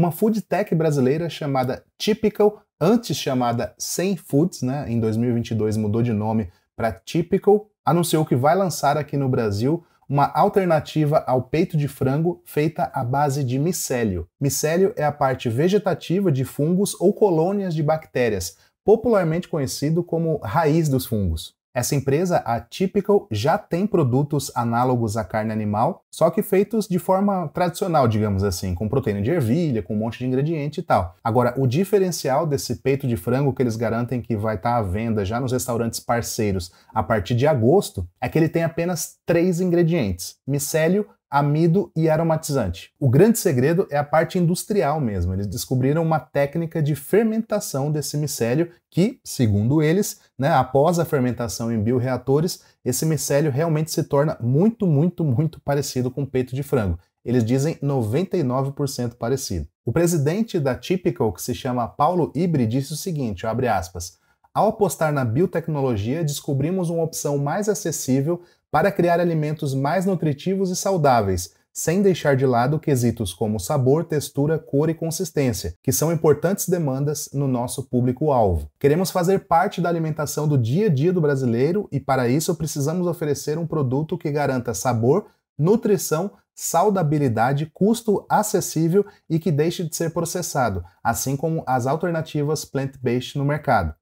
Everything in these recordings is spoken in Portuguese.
uma food tech brasileira chamada Typical, antes chamada Sem Foods, né? Em 2022 mudou de nome para Typical, anunciou que vai lançar aqui no Brasil uma alternativa ao peito de frango feita à base de micélio. Micélio é a parte vegetativa de fungos ou colônias de bactérias, popularmente conhecido como raiz dos fungos. Essa empresa, a Typical, já tem produtos análogos à carne animal, só que feitos de forma tradicional, digamos assim, com proteína de ervilha, com um monte de ingrediente e tal. Agora, o diferencial desse peito de frango que eles garantem que vai estar tá à venda já nos restaurantes parceiros a partir de agosto é que ele tem apenas três ingredientes: micélio, amido e aromatizante. O grande segredo é a parte industrial mesmo. Eles descobriram uma técnica de fermentação desse micélio que, segundo eles, né, após a fermentação em bioreatores, esse micélio realmente se torna muito, muito, muito parecido com peito de frango. Eles dizem 99% parecido. O presidente da Typical, que se chama Paulo Ibre, disse o seguinte, abre aspas, ao apostar na biotecnologia, descobrimos uma opção mais acessível para criar alimentos mais nutritivos e saudáveis, sem deixar de lado quesitos como sabor, textura, cor e consistência, que são importantes demandas no nosso público-alvo. Queremos fazer parte da alimentação do dia a dia do brasileiro e, para isso, precisamos oferecer um produto que garanta sabor, nutrição, saudabilidade, custo acessível e que deixe de ser processado, assim como as alternativas plant-based no mercado.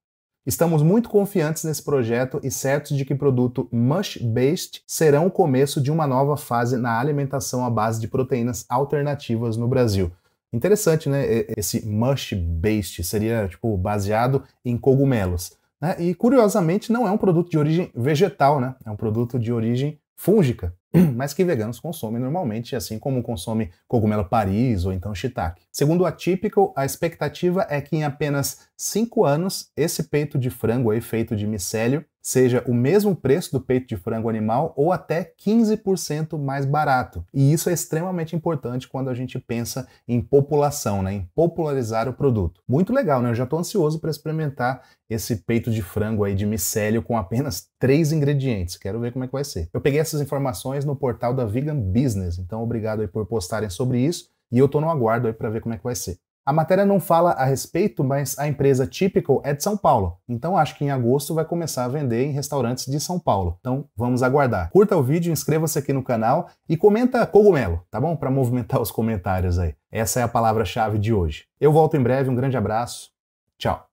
Estamos muito confiantes nesse projeto e certos de que produto mush-based serão o começo de uma nova fase na alimentação à base de proteínas alternativas no Brasil. Interessante, né? Esse mush-based seria tipo baseado em cogumelos. Né? E curiosamente não é um produto de origem vegetal, né? É um produto de origem fúngica. mas que veganos consomem normalmente, assim como consome cogumelo Paris ou então shiitake. Segundo a Typical, a expectativa é que em apenas 5 anos esse peito de frango aí feito de micélio seja o mesmo preço do peito de frango animal ou até 15% mais barato. E isso é extremamente importante quando a gente pensa em população, né? em popularizar o produto. Muito legal, né? Eu já estou ansioso para experimentar esse peito de frango aí de micélio com apenas três ingredientes. Quero ver como é que vai ser. Eu peguei essas informações no portal da Vegan Business, então obrigado aí por postarem sobre isso e eu estou no aguardo aí para ver como é que vai ser. A matéria não fala a respeito, mas a empresa Typical é de São Paulo. Então acho que em agosto vai começar a vender em restaurantes de São Paulo. Então vamos aguardar. Curta o vídeo, inscreva-se aqui no canal e comenta cogumelo, tá bom? Para movimentar os comentários aí. Essa é a palavra-chave de hoje. Eu volto em breve, um grande abraço. Tchau.